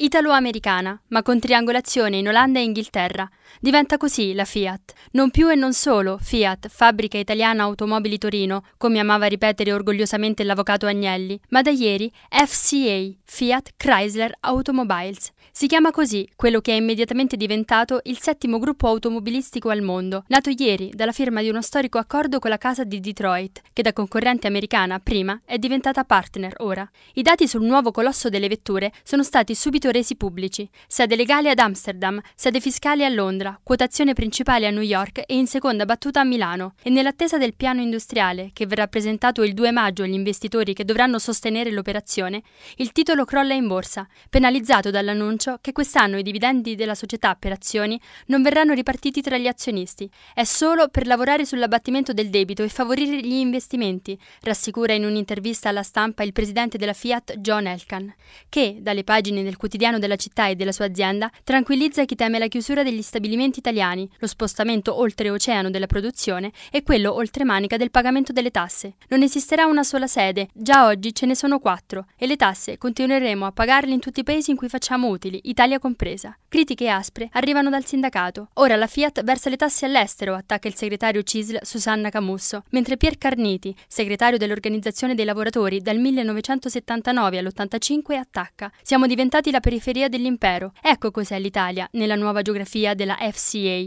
Italo-americana, ma con triangolazione in Olanda e Inghilterra. Diventa così la Fiat. Non più e non solo Fiat, fabbrica italiana automobili Torino, come amava ripetere orgogliosamente l'avvocato Agnelli, ma da ieri FCA, Fiat Chrysler Automobiles. Si chiama così quello che è immediatamente diventato il settimo gruppo automobilistico al mondo, nato ieri dalla firma di uno storico accordo con la casa di Detroit, che da concorrente americana prima è diventata partner ora. I dati sul nuovo colosso delle vetture sono stati subito subito resi pubblici. Sede legale ad Amsterdam, sede fiscale a Londra, quotazione principale a New York e in seconda battuta a Milano. E nell'attesa del piano industriale, che verrà presentato il 2 maggio agli investitori che dovranno sostenere l'operazione, il titolo crolla in borsa, penalizzato dall'annuncio che quest'anno i dividendi della società per azioni non verranno ripartiti tra gli azionisti. È solo per lavorare sull'abbattimento del debito e favorire gli investimenti, rassicura in un'intervista alla stampa il presidente della Fiat John Elkan, che, dalle pagine del quotidiano quotidiano della città e della sua azienda tranquillizza chi teme la chiusura degli stabilimenti italiani, lo spostamento oltreoceano della produzione e quello oltre manica del pagamento delle tasse. Non esisterà una sola sede, già oggi ce ne sono quattro, e le tasse continueremo a pagarle in tutti i paesi in cui facciamo utili, Italia compresa. Critiche aspre arrivano dal sindacato. Ora la Fiat versa le tasse all'estero, attacca il segretario CISL Susanna Camusso, mentre Pier Carniti, segretario dell'Organizzazione dei lavoratori dal 1979 all'85, attacca. Siamo diventati la la periferia dell'impero. Ecco cos'è l'Italia nella nuova geografia della FCA.